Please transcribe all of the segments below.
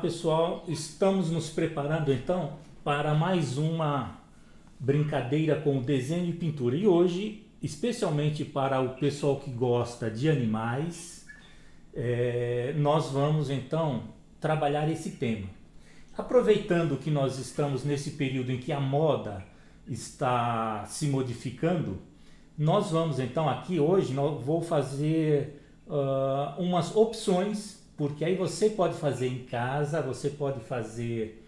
pessoal, estamos nos preparando então para mais uma brincadeira com desenho e pintura. E hoje, especialmente para o pessoal que gosta de animais, é, nós vamos então trabalhar esse tema. Aproveitando que nós estamos nesse período em que a moda está se modificando, nós vamos então aqui hoje, vou fazer uh, umas opções porque aí você pode fazer em casa, você pode fazer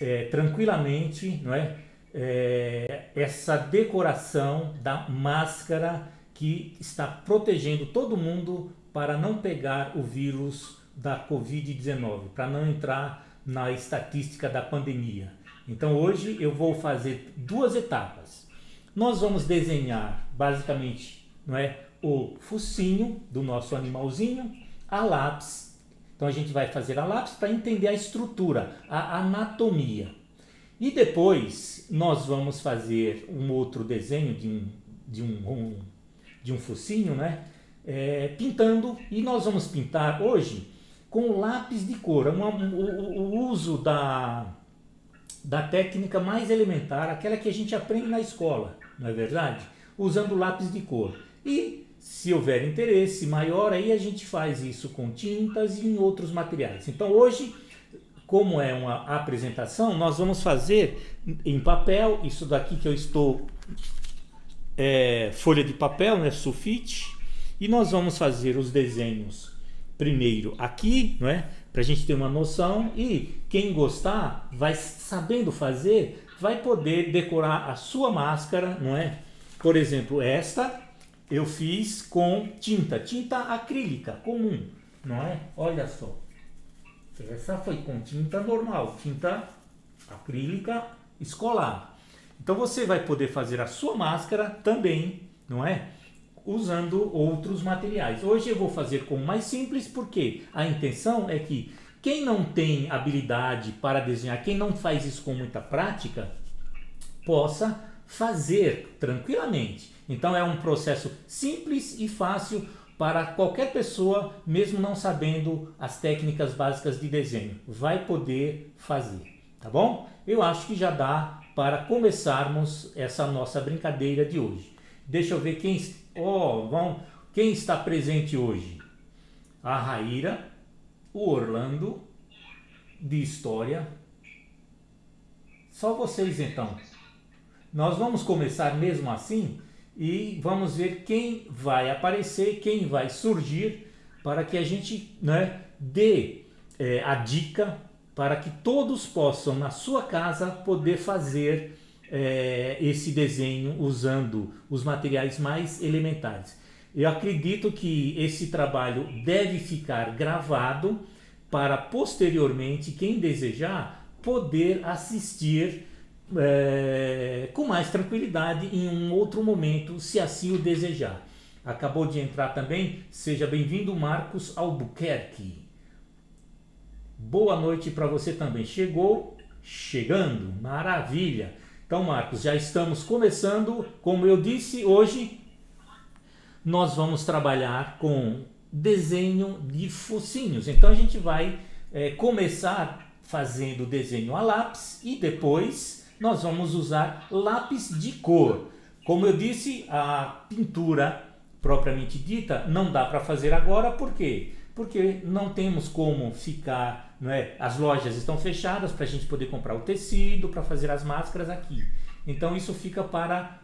é, tranquilamente, não é? é? Essa decoração da máscara que está protegendo todo mundo para não pegar o vírus da Covid-19, para não entrar na estatística da pandemia. Então hoje eu vou fazer duas etapas. Nós vamos desenhar basicamente, não é, o focinho do nosso animalzinho a lápis. Então a gente vai fazer a lápis para entender a estrutura, a anatomia. E depois nós vamos fazer um outro desenho de um, de um, um de um focinho, né? É, pintando, e nós vamos pintar hoje com lápis de cor, é uma, o, o uso da, da técnica mais elementar, aquela que a gente aprende na escola, não é verdade? Usando lápis de cor. E se houver interesse maior, aí a gente faz isso com tintas e em outros materiais. Então hoje, como é uma apresentação, nós vamos fazer em papel, isso daqui que eu estou, é, folha de papel, né, sulfite, e nós vamos fazer os desenhos primeiro aqui, não é? Para a gente ter uma noção e quem gostar, vai sabendo fazer, vai poder decorar a sua máscara, não é? Por exemplo, esta eu fiz com tinta, tinta acrílica comum, não é? Olha só. Essa foi com tinta normal, tinta acrílica escolar. Então você vai poder fazer a sua máscara também, não é? Usando outros materiais. Hoje eu vou fazer com mais simples porque a intenção é que quem não tem habilidade para desenhar, quem não faz isso com muita prática, possa fazer tranquilamente. Então é um processo simples e fácil para qualquer pessoa, mesmo não sabendo as técnicas básicas de desenho, vai poder fazer, tá bom? Eu acho que já dá para começarmos essa nossa brincadeira de hoje. Deixa eu ver quem, oh, vão, quem está presente hoje. A Raíra, o Orlando, de História. Só vocês então. Nós vamos começar mesmo assim? e vamos ver quem vai aparecer, quem vai surgir, para que a gente né, dê é, a dica para que todos possam na sua casa poder fazer é, esse desenho usando os materiais mais elementares. Eu acredito que esse trabalho deve ficar gravado para posteriormente quem desejar poder assistir é, com mais tranquilidade em um outro momento, se assim o desejar. Acabou de entrar também, seja bem-vindo, Marcos Albuquerque. Boa noite para você também. Chegou? Chegando, maravilha. Então, Marcos, já estamos começando. Como eu disse, hoje nós vamos trabalhar com desenho de focinhos. Então, a gente vai é, começar fazendo desenho a lápis e depois nós vamos usar lápis de cor. Como eu disse, a pintura propriamente dita não dá para fazer agora, por quê? Porque não temos como ficar, não é? as lojas estão fechadas para a gente poder comprar o tecido, para fazer as máscaras aqui. Então isso fica para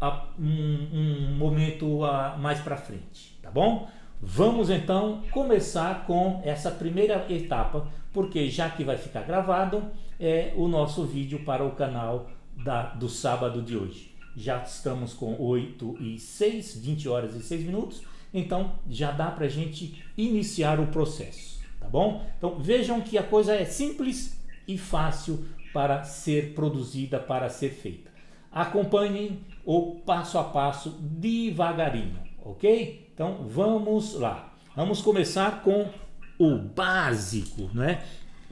a, um, um, momento a, mais para frente, tá bom? Vamos então começar com essa primeira etapa, porque já que vai ficar gravado, é o nosso vídeo para o canal da, do sábado de hoje. Já estamos com 8 e 6, 20 horas e 6 minutos, então já dá para a gente iniciar o processo, tá bom? Então vejam que a coisa é simples e fácil para ser produzida, para ser feita. Acompanhem o passo a passo devagarinho, ok? Então vamos lá. Vamos começar com o básico, né?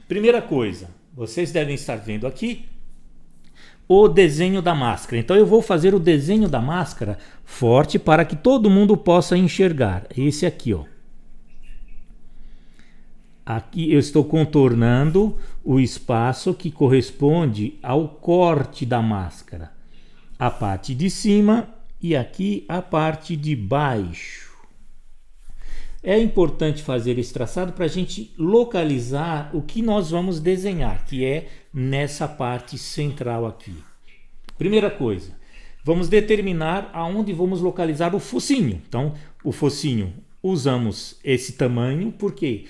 Primeira coisa, vocês devem estar vendo aqui o desenho da máscara. Então eu vou fazer o desenho da máscara forte para que todo mundo possa enxergar. Esse aqui, ó. Aqui eu estou contornando o espaço que corresponde ao corte da máscara. A parte de cima e aqui a parte de baixo. É importante fazer esse traçado para a gente localizar o que nós vamos desenhar, que é nessa parte central aqui. Primeira coisa, vamos determinar aonde vamos localizar o focinho. Então, o focinho usamos esse tamanho porque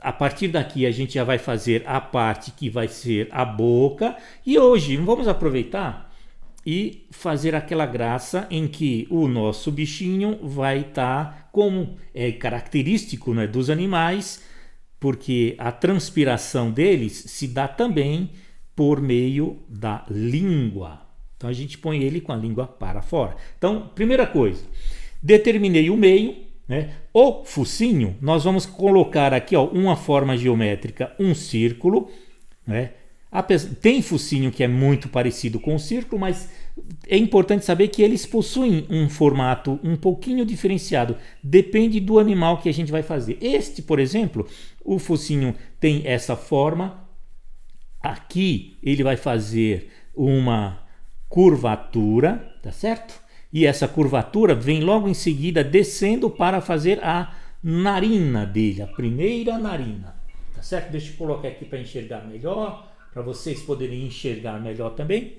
a partir daqui a gente já vai fazer a parte que vai ser a boca e hoje vamos aproveitar e fazer aquela graça em que o nosso bichinho vai estar, tá, como é característico né, dos animais, porque a transpiração deles se dá também por meio da língua. Então a gente põe ele com a língua para fora. Então, primeira coisa, determinei o meio, né? O focinho, nós vamos colocar aqui ó, uma forma geométrica, um círculo, né? tem focinho que é muito parecido com o círculo, mas é importante saber que eles possuem um formato um pouquinho diferenciado. Depende do animal que a gente vai fazer. Este, por exemplo, o focinho tem essa forma. Aqui ele vai fazer uma curvatura, tá certo? E essa curvatura vem logo em seguida descendo para fazer a narina dele, a primeira narina, tá certo? Deixa eu colocar aqui para enxergar melhor para vocês poderem enxergar melhor também.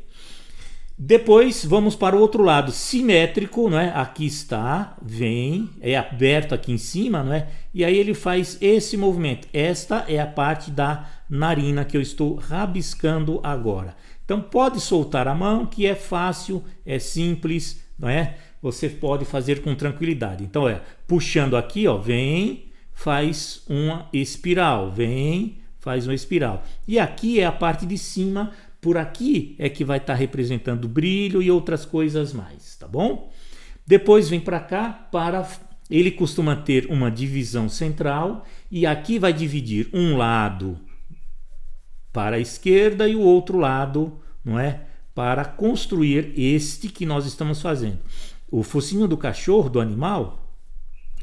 Depois vamos para o outro lado, simétrico, não é? Aqui está, vem, é aberto aqui em cima, não é? E aí ele faz esse movimento. Esta é a parte da narina que eu estou rabiscando agora. Então pode soltar a mão, que é fácil, é simples, não é? Você pode fazer com tranquilidade. Então é puxando aqui, ó, vem, faz uma espiral, vem, faz uma espiral. E aqui é a parte de cima, por aqui é que vai estar tá representando brilho e outras coisas mais, tá bom? Depois vem para cá para ele costuma ter uma divisão central e aqui vai dividir um lado para a esquerda e o outro lado, não é? Para construir este que nós estamos fazendo. O focinho do cachorro, do animal,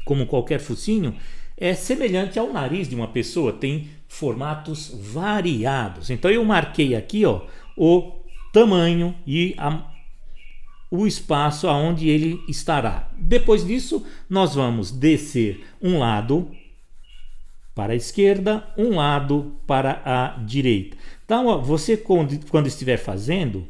como qualquer focinho, é semelhante ao nariz de uma pessoa, tem formatos variados. Então eu marquei aqui ó, o tamanho e a, o espaço aonde ele estará. Depois disso, nós vamos descer um lado para a esquerda, um lado para a direita. Então, ó, você quando, quando estiver fazendo,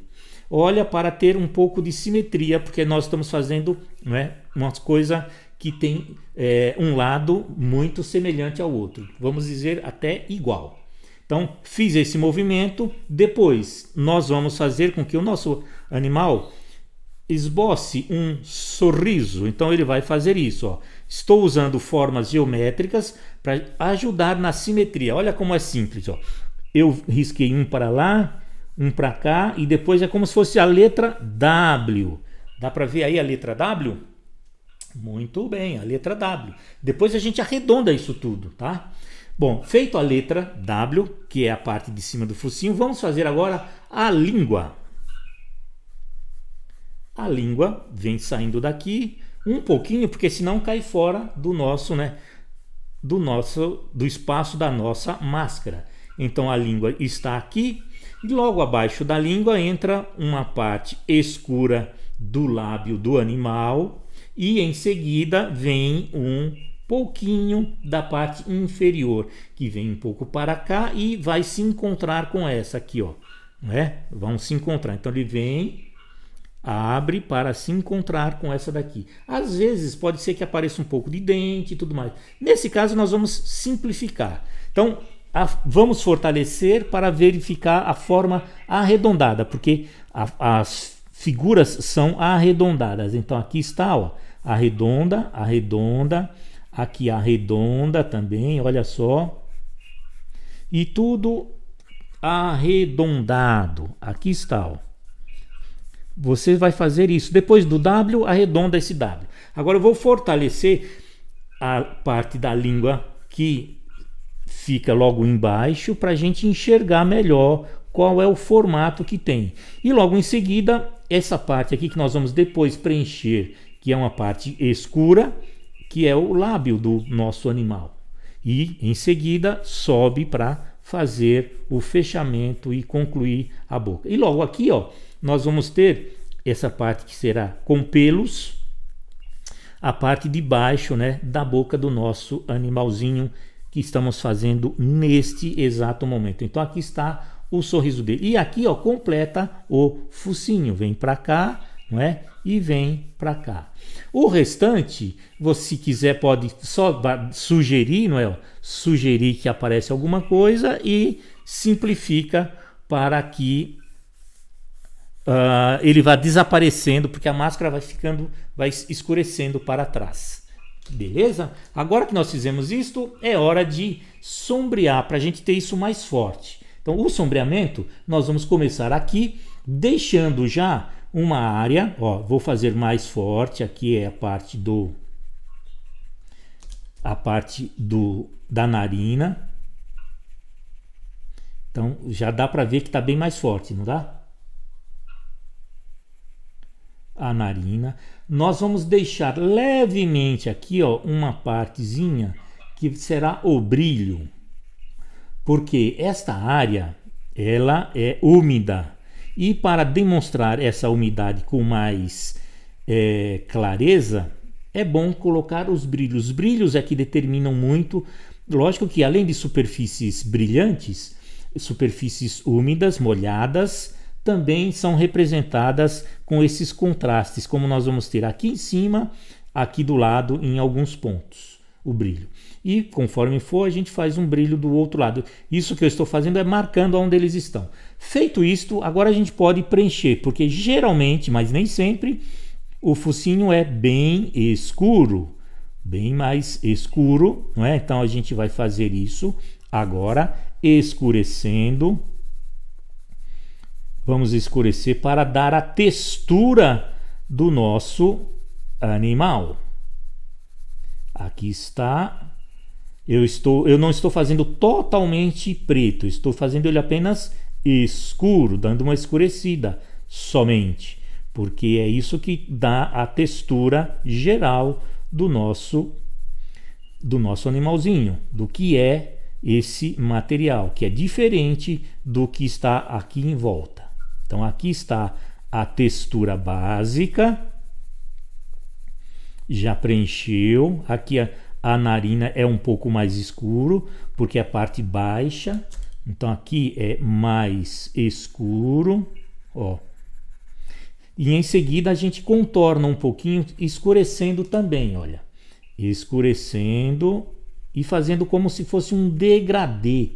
olha para ter um pouco de simetria, porque nós estamos fazendo é uma coisa que tem é, um lado muito semelhante ao outro, vamos dizer até igual. Então, fiz esse movimento, depois nós vamos fazer com que o nosso animal esboce um sorriso. Então, ele vai fazer isso. Ó. Estou usando formas geométricas para ajudar na simetria. Olha como é simples. Ó. Eu risquei um para lá, um para cá, e depois é como se fosse a letra W. Dá para ver aí a letra W? Muito bem, a letra W. Depois a gente arredonda isso tudo, tá? Bom, feito a letra W, que é a parte de cima do focinho, vamos fazer agora a língua. A língua vem saindo daqui um pouquinho, porque senão cai fora do nosso, né? Do nosso, do espaço da nossa máscara. Então a língua está aqui e logo abaixo da língua entra uma parte escura do lábio do animal, e em seguida vem um pouquinho da parte inferior, que vem um pouco para cá e vai se encontrar com essa aqui, ó, né? Vão se encontrar. Então ele vem abre para se encontrar com essa daqui. Às vezes pode ser que apareça um pouco de dente e tudo mais. Nesse caso nós vamos simplificar. Então a, vamos fortalecer para verificar a forma arredondada, porque a, as figuras são arredondadas. Então aqui está, ó, arredonda, arredonda, aqui arredonda também, olha só. E tudo arredondado. Aqui está, ó. Você vai fazer isso. Depois do W, arredonda esse W. Agora eu vou fortalecer a parte da língua que fica logo embaixo para a gente enxergar melhor qual é o formato que tem. E logo em seguida, essa parte aqui que nós vamos depois preencher que é uma parte escura, que é o lábio do nosso animal. E em seguida sobe para fazer o fechamento e concluir a boca. E logo aqui, ó, nós vamos ter essa parte que será com pelos, a parte de baixo, né, da boca do nosso animalzinho que estamos fazendo neste exato momento. Então aqui está o sorriso dele. E aqui, ó, completa o focinho, vem para cá, não é? e vem para cá. O restante, você quiser pode só sugerir, não é? Sugerir que aparece alguma coisa e simplifica para que uh, ele vá desaparecendo, porque a máscara vai ficando, vai escurecendo para trás. Beleza? Agora que nós fizemos isto, é hora de sombrear para a gente ter isso mais forte. Então, o sombreamento nós vamos começar aqui, deixando já uma área, ó, vou fazer mais forte, aqui é a parte do a parte do da narina. Então já dá para ver que está bem mais forte, não dá? A narina. Nós vamos deixar levemente aqui, ó, uma partezinha que será o brilho. Porque esta área ela é úmida. E para demonstrar essa umidade com mais é, clareza, é bom colocar os brilhos. Os brilhos é que determinam muito. Lógico que além de superfícies brilhantes, superfícies úmidas, molhadas, também são representadas com esses contrastes, como nós vamos ter aqui em cima, aqui do lado, em alguns pontos o brilho. E conforme for, a gente faz um brilho do outro lado. Isso que eu estou fazendo é marcando onde eles estão. Feito isto, agora a gente pode preencher, porque geralmente, mas nem sempre, o focinho é bem escuro, bem mais escuro, não é? Então a gente vai fazer isso agora escurecendo. Vamos escurecer para dar a textura do nosso animal. Aqui está. Eu, estou, eu não estou fazendo totalmente preto, estou fazendo ele apenas escuro, dando uma escurecida somente, porque é isso que dá a textura geral do nosso do nosso animalzinho, do que é esse material, que é diferente do que está aqui em volta. Então aqui está a textura básica já preencheu. Aqui a, a narina é um pouco mais escuro, porque é a parte baixa. Então aqui é mais escuro, ó. E em seguida a gente contorna um pouquinho, escurecendo também, olha. Escurecendo e fazendo como se fosse um degradê.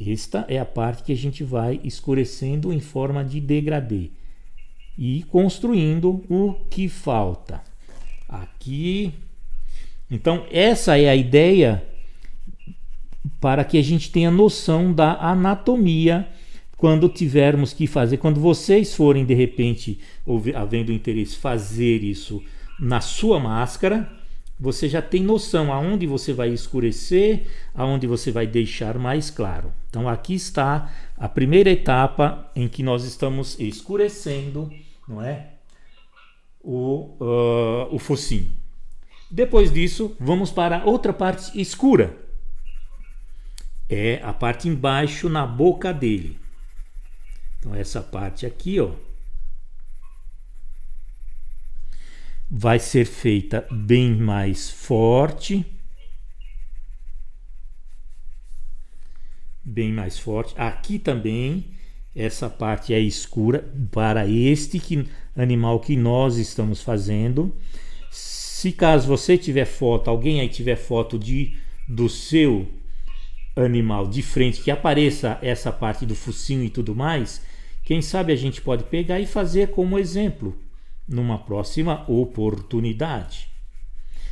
Esta é a parte que a gente vai escurecendo em forma de degradê e construindo o que falta aqui. Então, essa é a ideia para que a gente tenha noção da anatomia quando tivermos que fazer, quando vocês forem de repente, havendo interesse, fazer isso na sua máscara, você já tem noção aonde você vai escurecer, aonde você vai deixar mais claro. Então aqui está a primeira etapa em que nós estamos escurecendo, não é? o, uh, o focinho. Depois disso, vamos para a outra parte escura. É a parte embaixo na boca dele. Então essa parte aqui, ó, vai ser feita bem mais forte. Bem mais forte. Aqui também essa parte é escura para este que animal que nós estamos fazendo. Se caso você tiver foto, alguém aí tiver foto de do seu animal de frente que apareça essa parte do focinho e tudo mais, quem sabe a gente pode pegar e fazer como exemplo numa próxima oportunidade.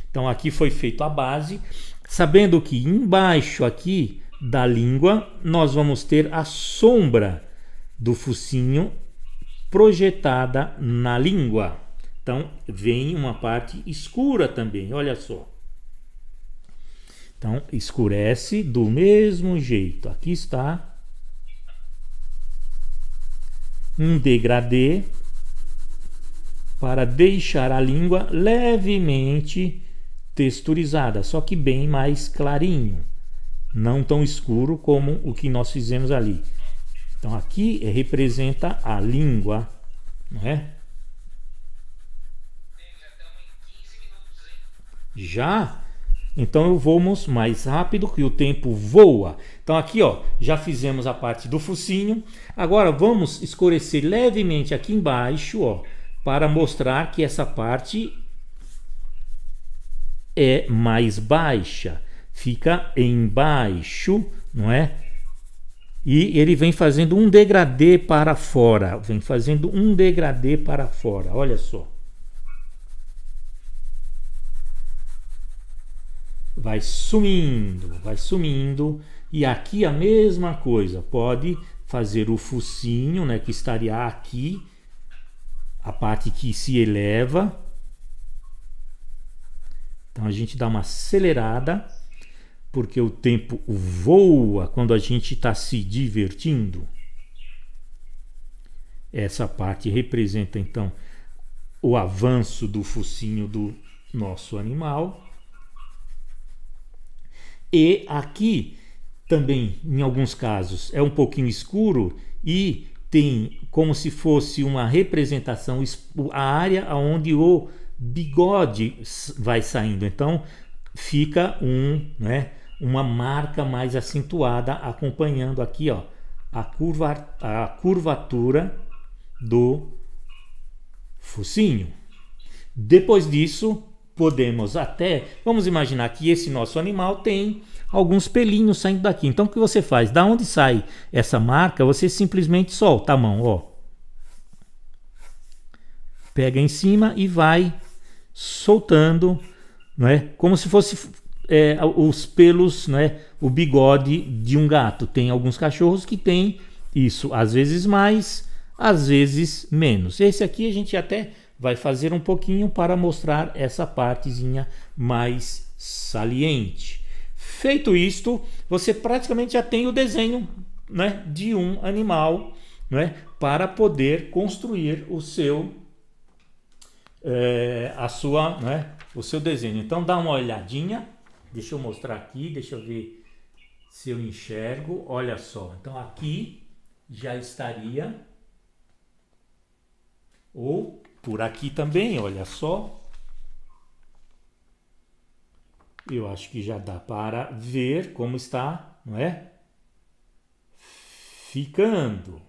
Então aqui foi feito a base, sabendo que embaixo aqui da língua nós vamos ter a sombra do focinho projetada na língua. Então, vem uma parte escura também, olha só. Então, escurece do mesmo jeito. Aqui está um degradê para deixar a língua levemente texturizada, só que bem mais clarinho, não tão escuro como o que nós fizemos ali. Então aqui é, representa a língua, não é? Já? Então eu vou mais rápido que o tempo voa. Então aqui ó, já fizemos a parte do focinho. Agora vamos escurecer levemente aqui embaixo, ó, para mostrar que essa parte é mais baixa. Fica embaixo, não é? E ele vem fazendo um degradê para fora, vem fazendo um degradê para fora, olha só. Vai sumindo, vai sumindo, e aqui a mesma coisa, pode fazer o focinho, né, que estaria aqui, a parte que se eleva. Então a gente dá uma acelerada porque o tempo voa quando a gente está se divertindo. Essa parte representa então o avanço do focinho do nosso animal. E aqui também, em alguns casos, é um pouquinho escuro e tem como se fosse uma representação a área onde o bigode vai saindo. Então fica um, né? uma marca mais acentuada acompanhando aqui ó, a, curva, a curvatura do focinho. Depois disso, podemos até, vamos imaginar que esse nosso animal tem alguns pelinhos saindo daqui. Então o que você faz? Da onde sai essa marca? Você simplesmente solta a mão, ó. Pega em cima e vai soltando, não é? Como se fosse é, os pelos, né, o bigode de um gato. Tem alguns cachorros que têm isso, às vezes mais, às vezes menos. Esse aqui a gente até vai fazer um pouquinho para mostrar essa partezinha mais saliente. Feito isto, você praticamente já tem o desenho né, de um animal né, para poder construir o seu é, a sua, né, o seu desenho. Então dá uma olhadinha Deixa eu mostrar aqui, deixa eu ver se eu enxergo. Olha só, então aqui já estaria, ou por aqui também, olha só. Eu acho que já dá para ver como está, não é? Ficando.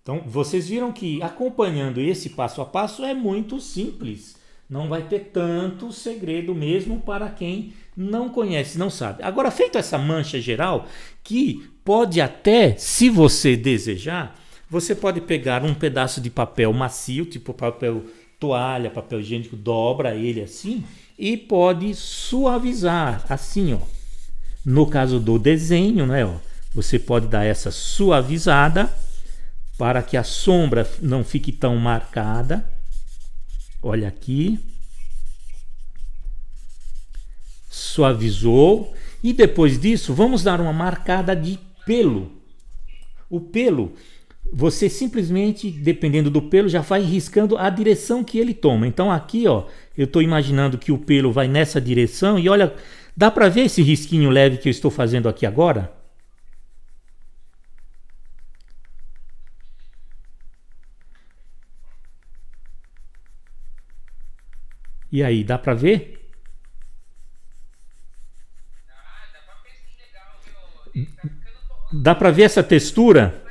Então, vocês viram que acompanhando esse passo a passo é muito simples. Não vai ter tanto segredo mesmo para quem não conhece, não sabe. Agora, feito essa mancha geral, que pode até, se você desejar, você pode pegar um pedaço de papel macio, tipo papel toalha, papel higiênico, dobra ele assim e pode suavizar assim, ó. No caso do desenho, né, ó, você pode dar essa suavizada para que a sombra não fique tão marcada. Olha aqui. suavizou e depois disso vamos dar uma marcada de pelo. O pelo, você simplesmente, dependendo do pelo, já vai riscando a direção que ele toma. Então aqui, ó, eu estou imaginando que o pelo vai nessa direção e olha, dá para ver esse risquinho leve que eu estou fazendo aqui agora? E aí, dá para ver? Dá para ver essa textura?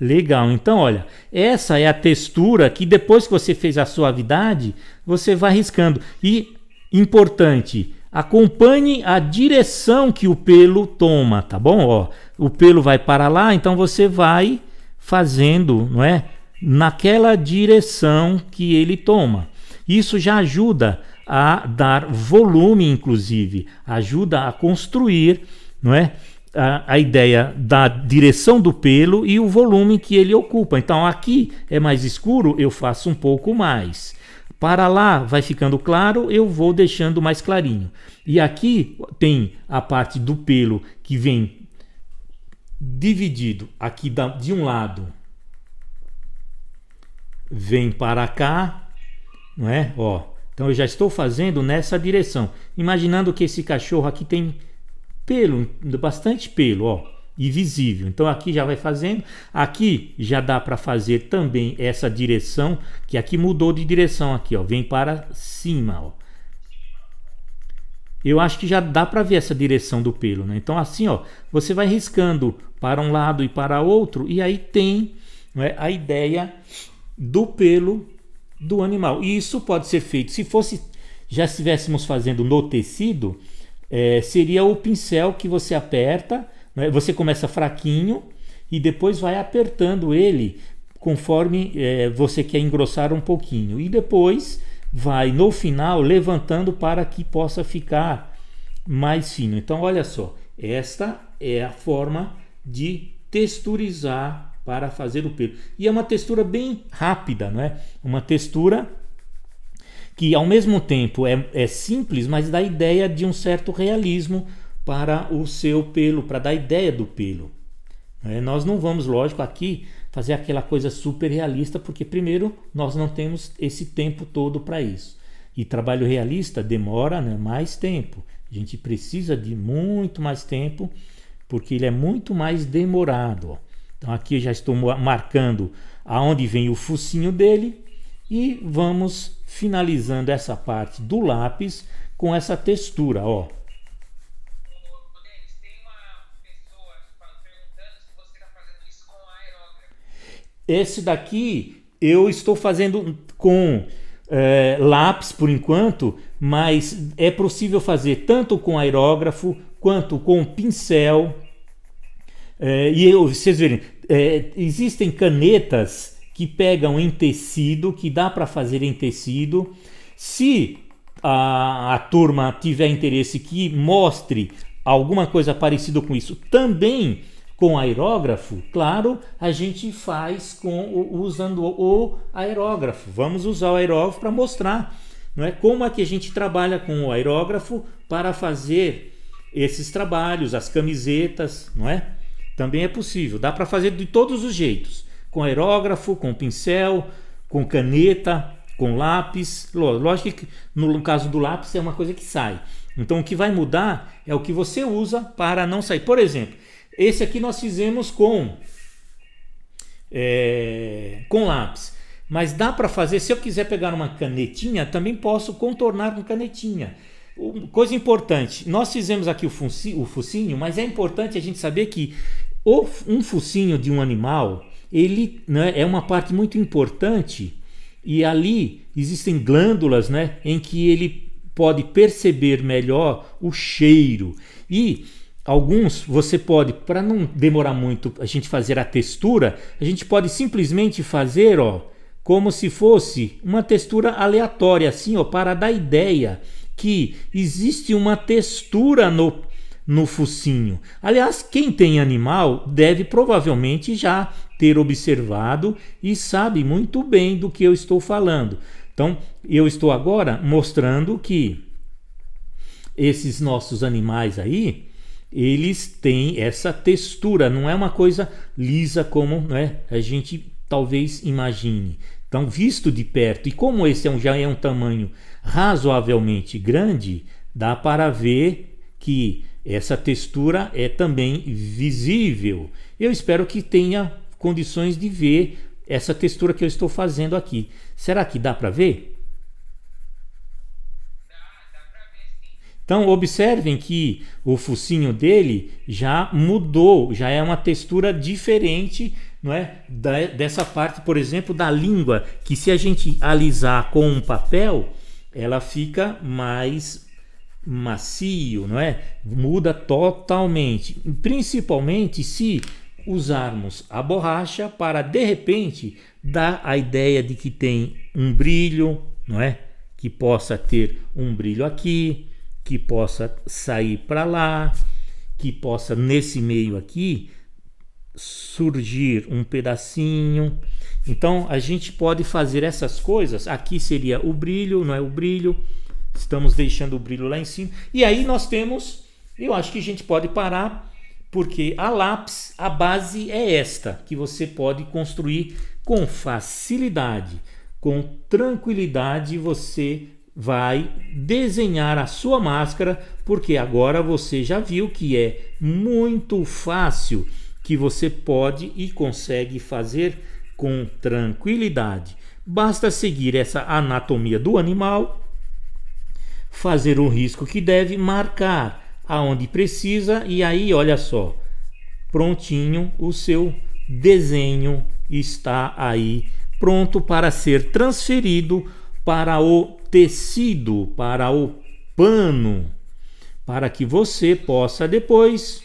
Legal, então olha, essa é a textura que depois que você fez a suavidade, você vai riscando. E, importante, acompanhe a direção que o pelo toma, tá bom? Ó, o pelo vai para lá, então você vai fazendo, não é? Naquela direção que ele toma. Isso já ajuda a dar volume, inclusive, ajuda a construir não é? A, a, ideia da direção do pelo e o volume que ele ocupa. Então aqui é mais escuro, eu faço um pouco mais. Para lá vai ficando claro, eu vou deixando mais clarinho. E aqui tem a parte do pelo que vem dividido aqui da, de um lado, vem para cá, não é? Ó, então eu já estou fazendo nessa direção, imaginando que esse cachorro aqui tem pelo, bastante pelo, ó, e visível. Então aqui já vai fazendo, aqui já dá para fazer também essa direção, que aqui mudou de direção aqui, ó, vem para cima, ó. Eu acho que já dá para ver essa direção do pelo, né? Então assim, ó, você vai riscando para um lado e para outro e aí tem é, a ideia do pelo do animal. E isso pode ser feito. Se fosse já estivéssemos fazendo no tecido, é, seria o pincel que você aperta, né? você começa fraquinho e depois vai apertando ele conforme é, você quer engrossar um pouquinho. E depois vai no final levantando para que possa ficar mais fino. Então, olha só, esta é a forma de texturizar para fazer o pelo. E é uma textura bem rápida, não é? Uma textura que ao mesmo tempo é, é simples, mas dá ideia de um certo realismo para o seu pelo, para dar ideia do pelo. É, nós não vamos, lógico, aqui fazer aquela coisa super realista, porque primeiro nós não temos esse tempo todo para isso. E trabalho realista demora né, mais tempo. A gente precisa de muito mais tempo, porque ele é muito mais demorado. Ó. Então aqui eu já estou marcando aonde vem o focinho dele e vamos finalizando essa parte do lápis com essa textura, ó. Esse daqui eu estou fazendo com é, lápis por enquanto, mas é possível fazer tanto com aerógrafo quanto com pincel. É, e eu, vocês verem, é, existem canetas que pegam em tecido, que dá para fazer em tecido. Se a, a turma tiver interesse que mostre alguma coisa parecida com isso, também com aerógrafo, claro, a gente faz com usando o aerógrafo. Vamos usar o aerógrafo para mostrar, não é como é que a gente trabalha com o aerógrafo para fazer esses trabalhos, as camisetas, não é? Também é possível, dá para fazer de todos os jeitos: com aerógrafo, com pincel, com caneta, com lápis. Lógico que no caso do lápis é uma coisa que sai. Então o que vai mudar é o que você usa para não sair. Por exemplo, esse aqui nós fizemos com é, com lápis. Mas dá para fazer, se eu quiser pegar uma canetinha, também posso contornar com canetinha. Coisa importante, nós fizemos aqui o, focinho, o focinho, mas é importante a gente saber que o, um focinho de um animal ele né, é uma parte muito importante e ali existem glândulas né, em que ele pode perceber melhor o cheiro e alguns você pode para não demorar muito a gente fazer a textura a gente pode simplesmente fazer ó como se fosse uma textura aleatória assim ó para dar ideia que existe uma textura no no focinho. Aliás, quem tem animal deve provavelmente já ter observado e sabe muito bem do que eu estou falando. Então, eu estou agora mostrando que esses nossos animais aí, eles têm essa textura, não é uma coisa lisa como né, a gente talvez imagine. Então, visto de perto, e como esse é um, já é um tamanho razoavelmente grande, dá para ver que essa textura é também visível. Eu espero que tenha condições de ver essa textura que eu estou fazendo aqui. Será que dá para ver? Dá, dá ver então observem que o focinho dele já mudou, já é uma textura diferente não é? Da, dessa parte, por exemplo, da língua, que se a gente alisar com um papel, ela fica mais macio, não é? Muda totalmente, principalmente se usarmos a borracha para de repente dar a ideia de que tem um brilho, não é? Que possa ter um brilho aqui, que possa sair para lá, que possa nesse meio aqui surgir um pedacinho. Então a gente pode fazer essas coisas. Aqui seria o brilho, não é o brilho Estamos deixando o brilho lá em cima. E aí nós temos, eu acho que a gente pode parar, porque a lápis, a base é esta, que você pode construir com facilidade, com tranquilidade, você vai desenhar a sua máscara, porque agora você já viu que é muito fácil que você pode e consegue fazer com tranquilidade. Basta seguir essa anatomia do animal fazer um risco que deve, marcar aonde precisa e aí olha só, prontinho, o seu desenho está aí pronto para ser transferido para o tecido, para o pano, para que você possa depois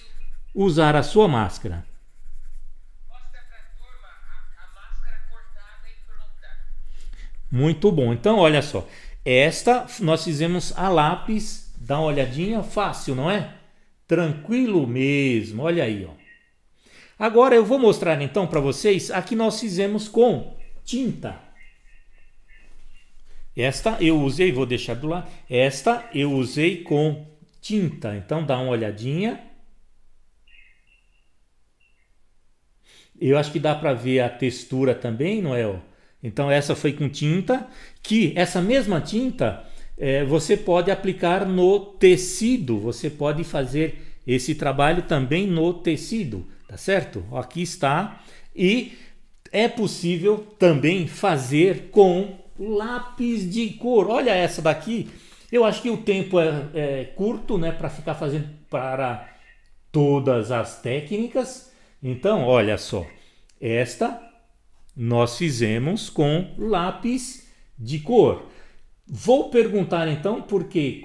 usar a sua máscara. Muito bom. Então, olha só. Esta nós fizemos a lápis, dá uma olhadinha, fácil, não é? Tranquilo mesmo, olha aí. Ó. Agora eu vou mostrar então para vocês a que nós fizemos com tinta. Esta eu usei, vou deixar do lado, esta eu usei com tinta. Então dá uma olhadinha. Eu acho que dá para ver a textura também, não é? Então essa foi com tinta, que essa mesma tinta é, você pode aplicar no tecido, você pode fazer esse trabalho também no tecido, tá certo? Aqui está e é possível também fazer com lápis de cor. Olha essa daqui. Eu acho que o tempo é, é curto, né, para ficar fazendo para todas as técnicas. Então, olha só. Esta nós fizemos com lápis de cor. Vou perguntar então por que